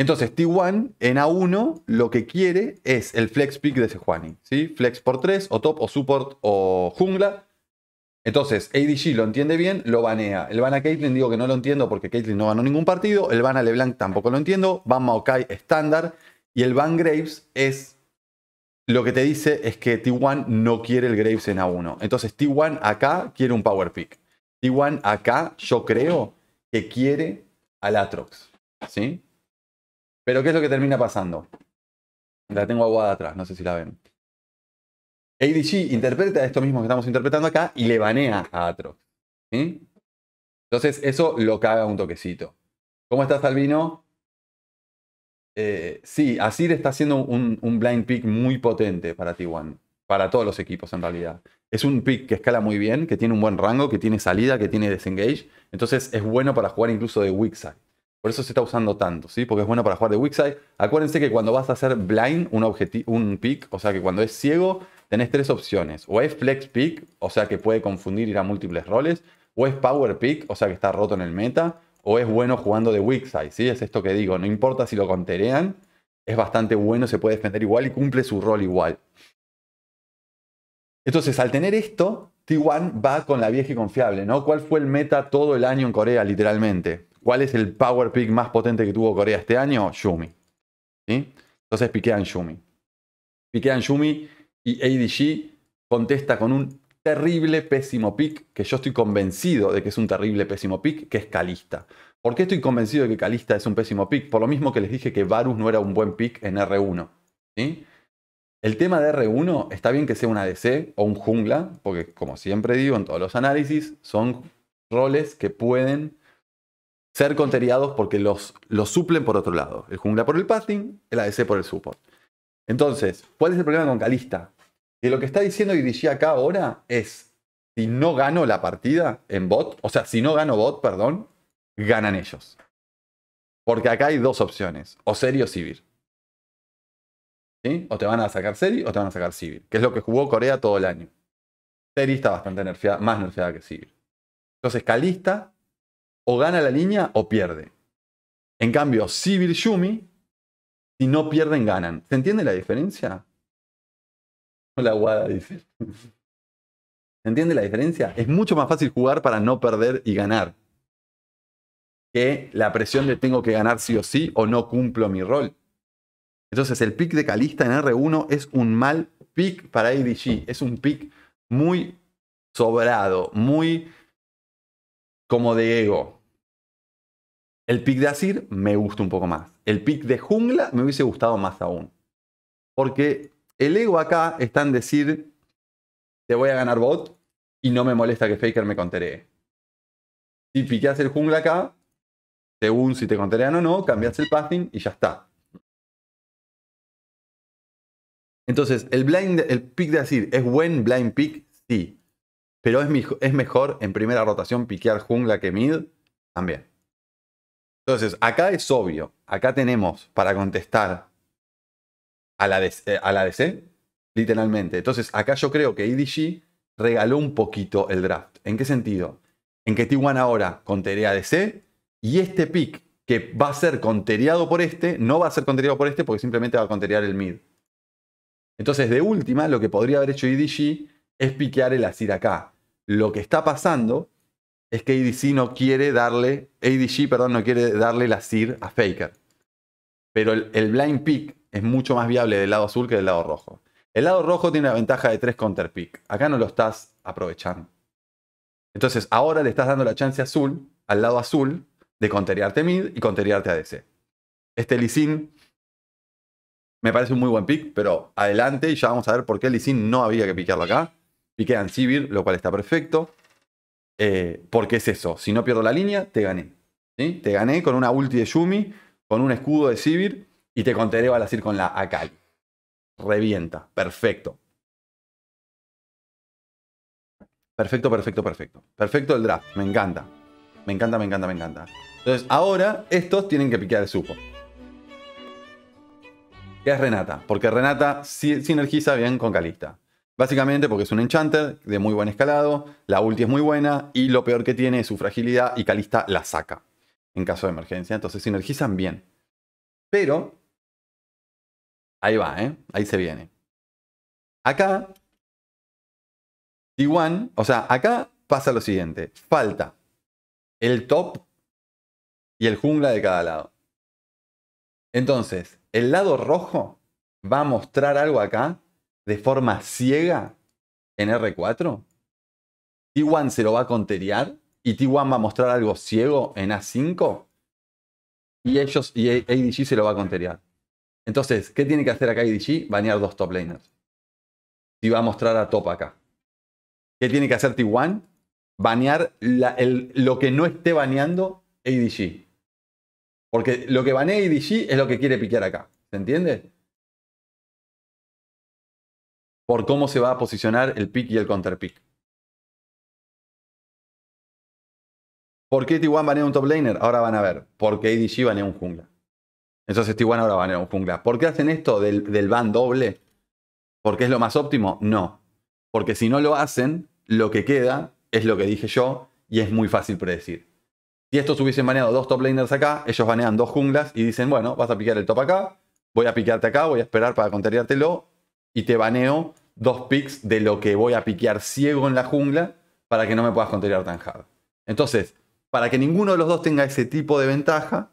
Entonces, T1 en A1 lo que quiere es el flex pick de Sejuani. ¿sí? Flex por 3, o top, o support, o jungla. Entonces, ADG lo entiende bien, lo banea. El ban a Caitlyn digo que no lo entiendo porque Caitlyn no ganó ningún partido. El ban a LeBlanc tampoco lo entiendo. Van Maokai estándar. Y el Van Graves es lo que te dice es que T1 no quiere el Graves en A1. Entonces T1 acá quiere un power pick. T1 acá yo creo que quiere al Atrox. ¿Sí? Pero ¿qué es lo que termina pasando? La tengo aguada atrás, no sé si la ven. ADG interpreta esto mismo que estamos interpretando acá y le banea a Atrox. Entonces eso lo caga un toquecito. ¿Cómo estás, Albino? Eh, sí, Asir está haciendo un, blind pick muy potente para T1. Para todos los equipos, en realidad. Es un pick que escala muy bien, que tiene un buen rango, que tiene salida, que tiene disengage. Entonces es bueno para jugar incluso de weak por eso se está usando tanto, ¿sí? Porque es bueno para jugar de weak Acuérdense que cuando vas a hacer blind un, pick, o sea que cuando es ciego, tenés tres opciones. O es flex pick, o sea que puede confundir ir a múltiples roles. O es power pick, o sea que está roto en el meta. O es bueno jugando de weak ¿sí? Es esto que digo, no importa si lo conterean, es bastante bueno, se puede defender igual y cumple su rol igual. Entonces, al tener esto, T1 va con la vieja y confiable, ¿no? ¿Cuál fue el meta todo el año en Corea, literalmente? ¿Cuál es el power pick más potente que tuvo Corea este año? Yumi. ¿Sí? Entonces piquean Yumi. Piquean Yumi y ADG contesta con un terrible pésimo pick, que yo estoy convencido de que es un terrible pésimo pick, que es Calista. ¿Por qué estoy convencido de que Calista es un pésimo pick? Por lo mismo que les dije que Varus no era un buen pick en R1. El tema de R1 está bien que sea una ADC o un jungla, porque como siempre digo en todos los análisis, son roles que pueden ser conteriados porque los, los suplen por otro lado. El jungla por el passing, el ADC por el support. Entonces, ¿cuál es el problema con Calista? Que lo que está diciendo IDG acá ahora es, si no gano la partida en bot, o sea, si no gano bot, perdón, ganan ellos. Porque acá hay dos opciones, o serio o civil. O te van a sacar serio o te van a sacar civil que es lo que jugó Corea todo el año. Seri está bastante nerfeada, más nerfeada que civil Entonces Calista o gana la línea o pierde. En cambio, civil yumi si no pierden, ganan. ¿Se entiende la diferencia? La guada dice. ¿Se entiende la diferencia? Es mucho más fácil jugar para no perder y ganar. Que la presión de tengo que ganar sí o sí o no cumplo mi rol. Entonces, el pick de Calista en R1 es un mal pick para ADG. Es un pick muy sobrado, muy como de ego. El pick de Asir me gusta un poco más. El pick de Jungla me hubiese gustado más aún. Porque el ego acá está en decir, te voy a ganar bot y no me molesta que Faker me conteree. Si piqueas el jungla acá, según si te conterean o no, cambias el passing y ya está. Entonces, el, blind, el pick de Asir, ¿es buen blind pick? Sí. Pero es, mejor en primera rotación piquear jungla que mid también. Entonces, acá es obvio. Acá tenemos para contestar a la, DC, eh, a la literalmente. Entonces, acá yo creo que EDG regaló un poquito el draft. ¿En qué sentido? En que T1 ahora contería DC y este pick que va a ser conteriado por este, no va a ser conteriado por este porque simplemente va a conteriar el mid. Entonces, de última, lo que podría haber hecho EDG es piquear el Azir acá. Lo que está pasando es que ADC no quiere darle, ADG, perdón, no quiere darle la SIR a Faker. Pero el, blind pick es mucho más viable del lado azul que del lado rojo. El lado rojo tiene la ventaja de 3 counter pick. Acá no lo estás aprovechando. Entonces ahora le estás dando la chance azul, al lado azul, de conteriarte mid y conteriarte ADC. Este Lisin me parece un muy buen pick, pero adelante y ya vamos a ver por qué Lisin no había que piquearlo acá quedan civil lo cual está perfecto. Eh, porque es eso, si no pierdo la línea, te gané. Te gané con una ulti de Yumi, con un escudo de civil y te conteré Balacir con la Akali. Revienta, perfecto. Perfecto, perfecto, perfecto. Perfecto el draft, me encanta. Me encanta, me encanta, me encanta. Entonces, ahora estos tienen que piquear el supo. qué es Renata, porque Renata sinergiza bien con Calista. Básicamente porque es un enchanter de muy buen escalado, la ulti es muy buena y lo peor que tiene es su fragilidad y Calista la saca en caso de emergencia. Entonces sinergizan bien. Pero ahí va, ¿eh? ahí se viene. Acá, t o sea, acá pasa lo siguiente: falta el top y el jungla de cada lado. Entonces, el lado rojo va a mostrar algo acá de forma ciega en R4, T1 se lo va a conteriar. y T1 va a mostrar algo ciego en A5 y ellos y ADG se lo va a conteriar. Entonces, ¿qué tiene que hacer acá ADG? Banear dos top laners. Si va a mostrar a top acá. ¿Qué tiene que hacer T1? Banear lo que no esté baneando ADG. Porque lo que banea ADG es lo que quiere piquear acá. ¿Se entiende? por cómo se va a posicionar el pick y el counterpick. ¿Por qué T1 banea un top laner? Ahora van a ver. Porque ADG banea un jungla. Entonces T1 ahora banea un jungla. ¿Por qué hacen esto del, del ban doble? ¿Porque es lo más óptimo? No. Porque si no lo hacen, lo que queda es lo que dije yo y es muy fácil predecir. Si estos hubiesen baneado dos top laners acá, ellos banean dos junglas y dicen, bueno, vas a piquear el top acá, voy a piquearte acá, voy a esperar para contrariártelo y te baneo dos picks de lo que voy a piquear ciego en la jungla para que no me puedas controlar tan hard. Entonces, para que ninguno de los dos tenga ese tipo de ventaja,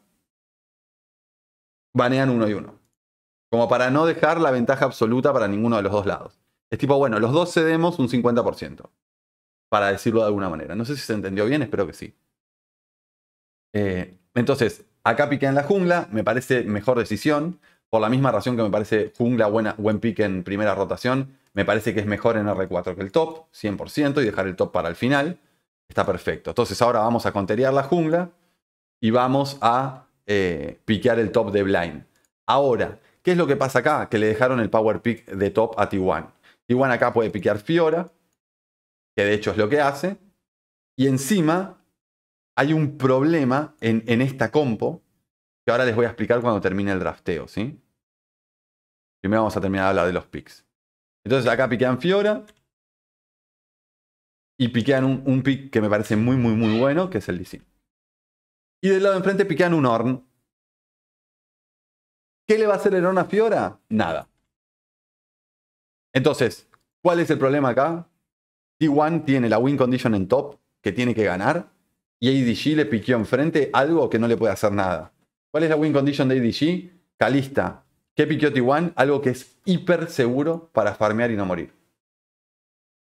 banean uno y uno. Como para no dejar la ventaja absoluta para ninguno de los dos lados. Es tipo, bueno, los dos cedemos un 50%. Para decirlo de alguna manera. No sé si se entendió bien, espero que sí. Eh, entonces, acá piquean la jungla, me parece mejor decisión por la misma razón que me parece jungla buena, buen pick en primera rotación, me parece que es mejor en R4 que el top, 100%, y dejar el top para el final. Está perfecto. Entonces ahora vamos a conterear la jungla y vamos a eh, piquear el top de blind. Ahora, ¿qué es lo que pasa acá? Que le dejaron el power pick de top a T1. T1 acá puede piquear Fiora, que de hecho es lo que hace. Y encima hay un problema en, en esta compo, ahora les voy a explicar cuando termine el drafteo, ¿sí? Primero vamos a terminar de hablar de los picks. Entonces acá piquean Fiora. Y piquean un, pick que me parece muy, muy, muy bueno, que es el DC. Y del lado de enfrente piquean un Horn. ¿Qué le va a hacer el Horn a Fiora? Nada. Entonces, ¿cuál es el problema acá? T1 tiene la win condition en top, que tiene que ganar. Y ADG le piqueó enfrente algo que no le puede hacer nada. ¿Cuál es la win condition de ADG? Calista, que Kioti One, algo que es hiper seguro para farmear y no morir.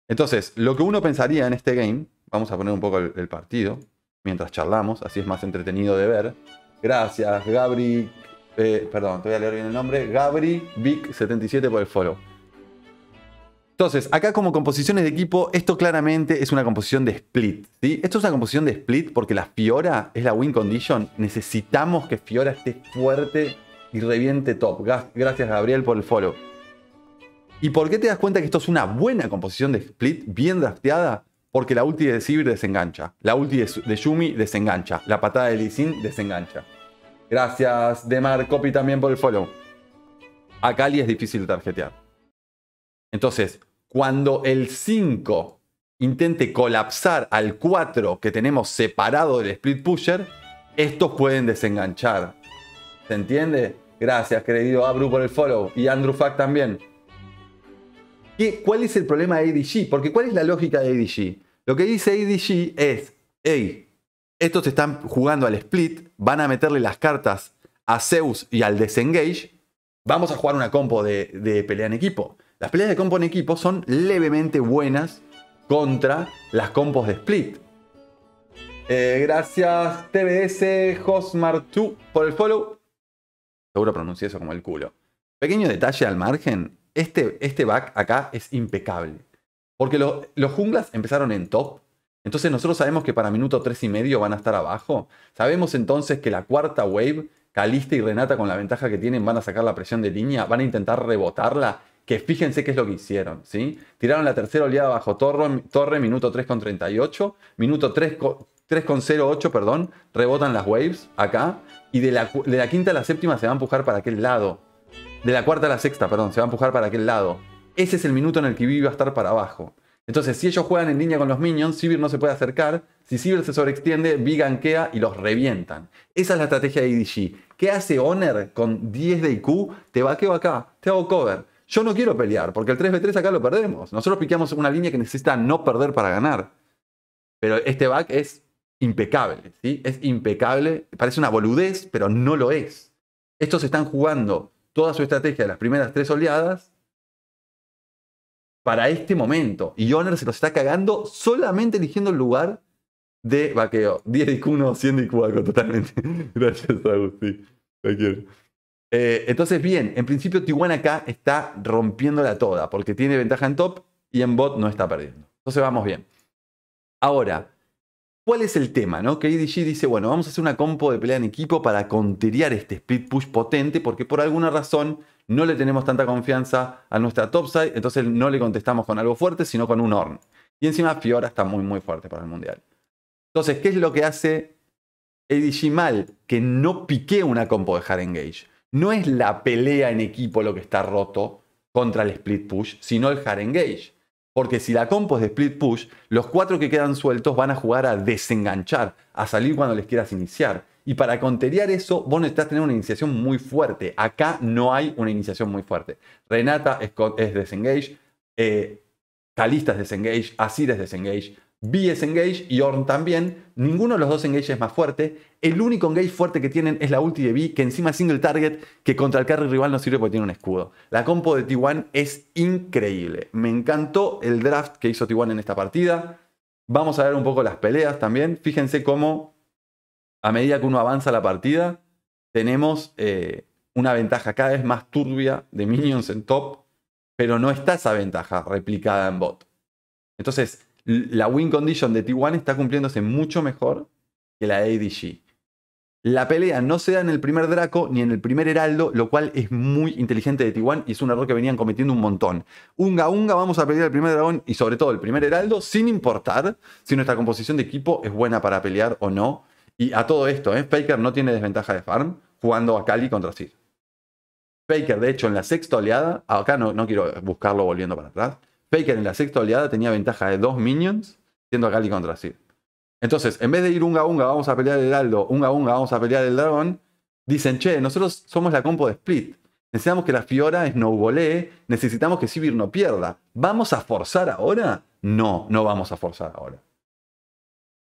Entonces, lo que uno pensaría en este game, vamos a poner un poco el, partido mientras charlamos, así es más entretenido de ver. Gracias, Gabri. Eh, perdón, te voy a leer bien el nombre. Gabri Vic77 por el follow. Entonces, acá como composiciones de equipo, esto claramente es una composición de split. ¿sí? Esto es una composición de split porque la Fiora es la win condition. Necesitamos que Fiora esté fuerte y reviente top. Gracias Gabriel por el follow. ¿Y por qué te das cuenta que esto es una buena composición de split, bien drafteada? Porque la ulti de Sivir desengancha. La ulti de Yumi desengancha. La patada de Lee desengancha. Gracias Demar Copy también por el follow. A Kali es difícil tarjetear. Entonces, cuando el 5 intente colapsar al 4 que tenemos separado del split pusher, estos pueden desenganchar. ¿Se entiende? Gracias, querido Abru, por el follow. Y Andrew Fack también. ¿Cuál es el problema de ADG? Porque ¿cuál es la lógica de ADG? Lo que dice ADG es, hey, estos están jugando al split, van a meterle las cartas a Zeus y al Desengage, vamos a jugar una compo de, de pelea en equipo. Las peleas de compo en equipo son levemente buenas contra las compos de split. Eh, gracias TBS Josmart2 por el follow. Seguro pronuncié eso como el culo. Pequeño detalle al margen, este, este back acá es impecable. Porque los junglas empezaron en top, entonces nosotros sabemos que para minuto 3 y medio van a estar abajo. Sabemos entonces que la cuarta wave, Calista y Renata con la ventaja que tienen van a sacar la presión de línea, van a intentar rebotarla que fíjense qué es lo que hicieron, ¿sí? Tiraron la tercera oleada bajo torre, torre minuto 3,38, minuto 3,08, perdón, rebotan las waves acá, y de la, quinta a la séptima se va a empujar para aquel lado. De la cuarta a la sexta, perdón, se va a empujar para aquel lado. Ese es el minuto en el que Vivi va a estar para abajo. Entonces, si ellos juegan en línea con los minions, Sivir no se puede acercar. Si Sivir se sobreextiende, Vi gankea y los revientan. Esa es la estrategia de EDG. ¿Qué hace Honor con 10 de IQ? Te vaqueo acá, te hago cover yo no quiero pelear, porque el 3v3 acá lo perdemos. Nosotros piqueamos una línea que necesita no perder para ganar. Pero este back es impecable, ¿sí? Es impecable, parece una boludez, pero no lo es. Estos están jugando toda su estrategia de las primeras tres oleadas para este momento. Y Honor se los está cagando solamente eligiendo el lugar de vaqueo. 10 y 1, 100 y 4, totalmente. Gracias, Agustín. Te quiero. Eh, entonces, bien, en principio Tijuana acá está rompiéndola toda, porque tiene ventaja en top y en bot no está perdiendo. Entonces vamos bien. Ahora, ¿cuál es el tema? No? Que ADG dice, bueno, vamos a hacer una compo de pelea en equipo para conteriar este speed push potente, porque por alguna razón no le tenemos tanta confianza a nuestra topside, entonces no le contestamos con algo fuerte, sino con un horn. Y encima Fiora está muy, muy fuerte para el Mundial. Entonces, ¿qué es lo que hace ADG mal? Que no pique una compo de Hard Engage no es la pelea en equipo lo que está roto contra el split push, sino el hard engage. Porque si la compo es de split push, los cuatro que quedan sueltos van a jugar a desenganchar, a salir cuando les quieras iniciar. Y para conteriar eso, vos necesitas tener una iniciación muy fuerte. Acá no hay una iniciación muy fuerte. Renata es, es desengage, eh, Calista es desengage, Asir es desengage, B es engage y Orn también. Ninguno de los dos engage es más fuerte. El único engage fuerte que tienen es la ulti de B, que encima es single target, que contra el carry rival no sirve porque tiene un escudo. La compo de T1 es increíble. Me encantó el draft que hizo T1 en esta partida. Vamos a ver un poco las peleas también. Fíjense cómo a medida que uno avanza la partida, tenemos eh, una ventaja cada vez más turbia de minions en top, pero no está esa ventaja replicada en bot. Entonces, la win condition de T1 está cumpliéndose mucho mejor que la de ADG. La pelea no se da en el primer Draco ni en el primer Heraldo, lo cual es muy inteligente de T1 y es un error que venían cometiendo un montón. Unga Unga, vamos a pelear el primer dragón y sobre todo el primer Heraldo, sin importar si nuestra composición de equipo es buena para pelear o no. Y a todo esto, ¿eh? Faker no tiene desventaja de farm jugando a Cali contra Sir. Faker, de hecho, en la sexta oleada, acá no quiero buscarlo volviendo para atrás, Faker en la sexta oleada tenía ventaja de dos minions, siendo Kali contra Sid. Entonces, en vez de ir unga unga, vamos a pelear el Aldo, unga unga, vamos a pelear el dragón, dicen, che, nosotros somos la compo de Split. Necesitamos que la Fiora snowbolee, necesitamos que Sivir no pierda. ¿Vamos a forzar ahora? No, no vamos a forzar ahora.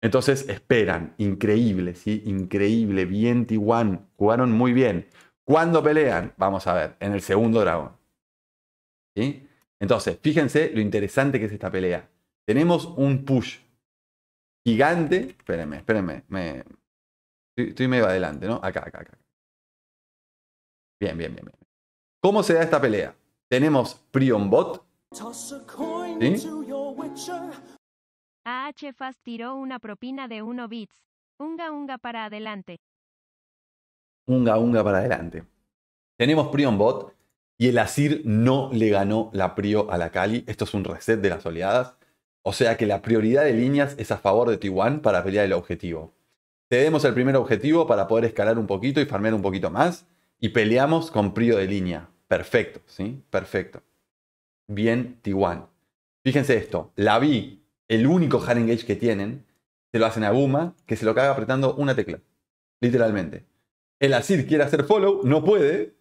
Entonces esperan, increíble, ¿sí? Increíble, bien T1. jugaron muy bien. ¿Cuándo pelean? Vamos a ver, en el segundo dragón. ¿Sí? Entonces, fíjense lo interesante que es esta pelea. Tenemos un push gigante. Espérenme, espérenme. Estoy, medio adelante, ¿no? Acá, acá, acá. Bien, bien, bien, bien. ¿Cómo se da esta pelea? Tenemos Prion Bot. AH tiró una propina de 1 bits. Unga unga para adelante. Unga unga para adelante. Tenemos Prion Bot y el Asir no le ganó la Prio a la Cali. Esto es un reset de las oleadas. O sea que la prioridad de líneas es a favor de Tiwan para pelear el objetivo. Tenemos el primer objetivo para poder escalar un poquito y farmear un poquito más. Y peleamos con Prio de línea. Perfecto, ¿sí? Perfecto. Bien, Tiwan. Fíjense esto. La Vi, el único Hard Engage que tienen, se lo hacen a Buma, que se lo caga apretando una tecla. Literalmente. El Asir quiere hacer follow, no puede,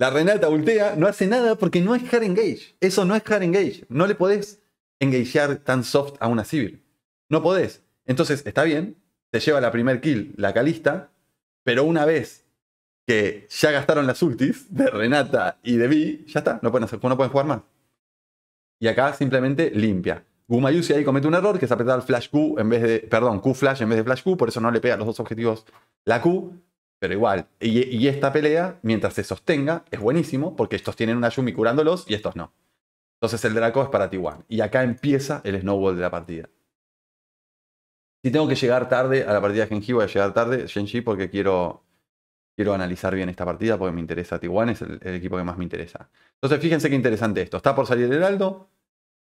la Renata voltea, no hace nada porque no es hard engage. Eso no es hard engage. No le podés engagear tan soft a una civil. No podés. Entonces, está bien, te lleva la primer kill la calista, pero una vez que ya gastaron las ultis de Renata y de Vi, ya está, no pueden, no jugar más. Y acá simplemente limpia. Gumayusi ahí comete un error, que es apretar flash Q en vez de. Perdón, Q flash en vez de flash Q, por eso no le pega a los dos objetivos la Q. Pero igual, y, esta pelea, mientras se sostenga, es buenísimo porque estos tienen una Yumi curándolos y estos no. Entonces el Draco es para t Y acá empieza el snowball de la partida. Si tengo que llegar tarde a la partida de Genji, voy a llegar tarde, Genji, porque quiero, quiero analizar bien esta partida porque me interesa t es el, equipo que más me interesa. Entonces fíjense qué interesante esto. Está por salir el Heraldo,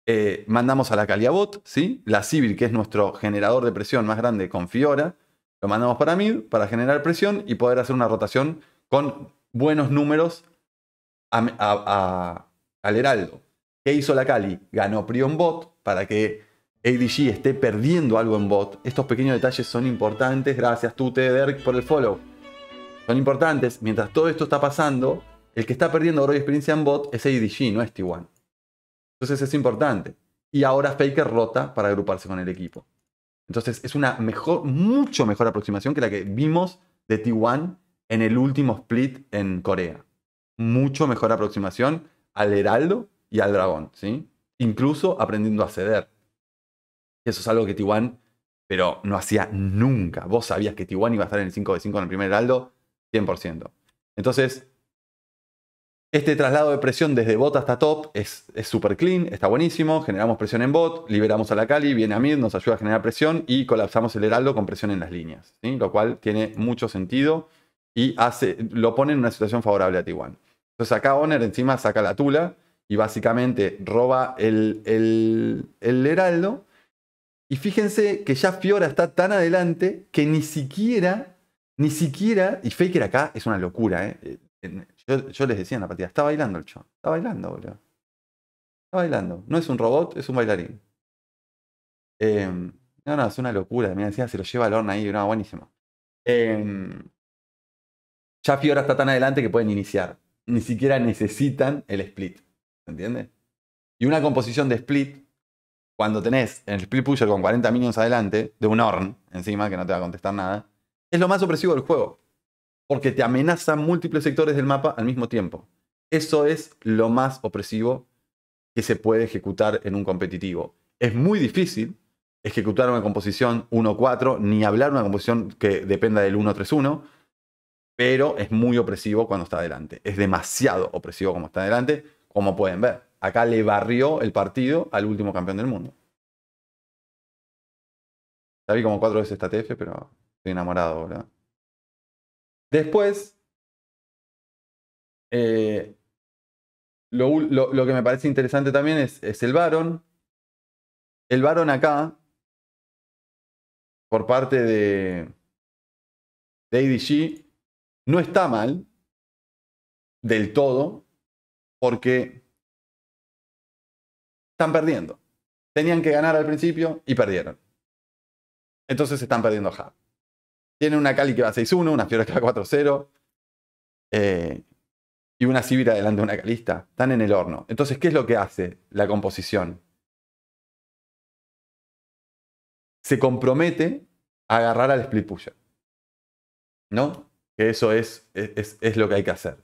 eh, mandamos a la Caliabot, ¿sí? La Civil, que es nuestro generador de presión más grande con Fiora. Lo mandamos para mid para generar presión y poder hacer una rotación con buenos números a, al Heraldo. ¿Qué hizo la Cali? Ganó Prion Bot para que ADG esté perdiendo algo en bot. Estos pequeños detalles son importantes. Gracias, tú Derek, por el follow. Son importantes. Mientras todo esto está pasando, el que está perdiendo y experiencia en bot es ADG, no es T1. Entonces es importante. Y ahora Faker rota para agruparse con el equipo. Entonces es una mejor, mucho mejor aproximación que la que vimos de T1 en el último split en Corea. Mucho mejor aproximación al heraldo y al dragón, ¿sí? Incluso aprendiendo a ceder. Eso es algo que T1, pero no hacía nunca. Vos sabías que T1 iba a estar en el 5 de 5 en el primer heraldo, 100%. Entonces, este traslado de presión desde bot hasta top es súper clean, está buenísimo. Generamos presión en bot, liberamos a la Cali, viene a mid, nos ayuda a generar presión y colapsamos el heraldo con presión en las líneas. Lo cual tiene mucho sentido y hace, lo pone en una situación favorable a T1. Entonces acá owner encima saca la tula y básicamente roba el, el heraldo. Y fíjense que ya Fiora está tan adelante que ni siquiera, ni siquiera, y Faker acá es una locura, ¿eh? Yo, les decía en la partida, está bailando el show Está bailando, boludo. Está bailando. No es un robot, es un bailarín. Em, no, no, es una locura. Me decía, se lo lleva al horn ahí. una buenísimo. Eh, ya Fiora está tan adelante que pueden iniciar. Ni siquiera necesitan el split. ¿Entiendes? Y una composición de split, cuando tenés el split pusher con 40 minions adelante, de un horn encima, que no te va a contestar nada, es lo más opresivo del juego porque te amenaza múltiples sectores del mapa al mismo tiempo. Eso es lo más opresivo que se puede ejecutar en un competitivo. Es muy difícil ejecutar una composición 1-4, ni hablar una composición que dependa del 1-3-1, pero es muy opresivo cuando está adelante. Es demasiado opresivo como está adelante, como pueden ver. Acá le barrió el partido al último campeón del mundo. Ya vi como cuatro veces esta TF, pero estoy enamorado, ¿verdad? Después, eh, lo, que me parece interesante también es, el varón. El varón acá, por parte de, ADG, no está mal del todo, porque están perdiendo. Tenían que ganar al principio y perdieron. Entonces están perdiendo a tiene una Cali que va 6-1, una Fiora que va 4-0. Eh, y una Sibira delante de una calista. Están en el horno. Entonces, ¿qué es lo que hace la composición? Se compromete a agarrar al split pusher. ¿No? Que eso es, es lo que hay que hacer.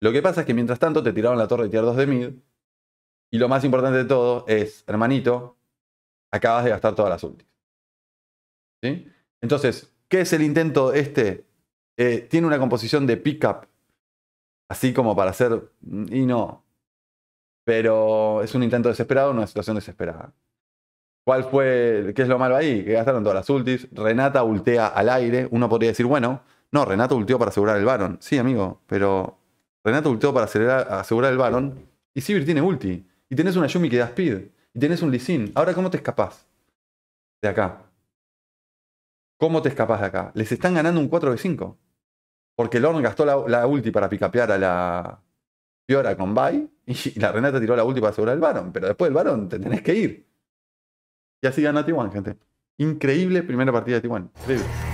Lo que pasa es que mientras tanto te tiraron la torre de tier 2 de mid. Y lo más importante de todo es, hermanito, acabas de gastar todas las ultis. ¿Sí? Entonces, ¿Qué es el intento este? Eh, tiene una composición de pickup, así como para hacer. Mm, y no. Pero es un intento desesperado, una situación desesperada. ¿Cuál fue, qué es lo malo ahí? Que gastaron todas las ultis. Renata ultea al aire. Uno podría decir, bueno, no, Renata ulteó para asegurar el Baron. Sí, amigo, pero Renata ulteó para asegurar el Baron. Y Sivir tiene ulti. Y tenés una Yumi que da speed. Y tenés un Lee Ahora, ¿cómo te escapás de acá? ¿Cómo te escapas de acá? Les están ganando un 4 de 5. Porque Lorne gastó la, última ulti para picapear a la Fiora con Bai. Y la Renata tiró la ulti para asegurar el Baron Pero después del Baron te tenés que ir. Y así gana T1, gente. Increíble primera partida de t Increíble.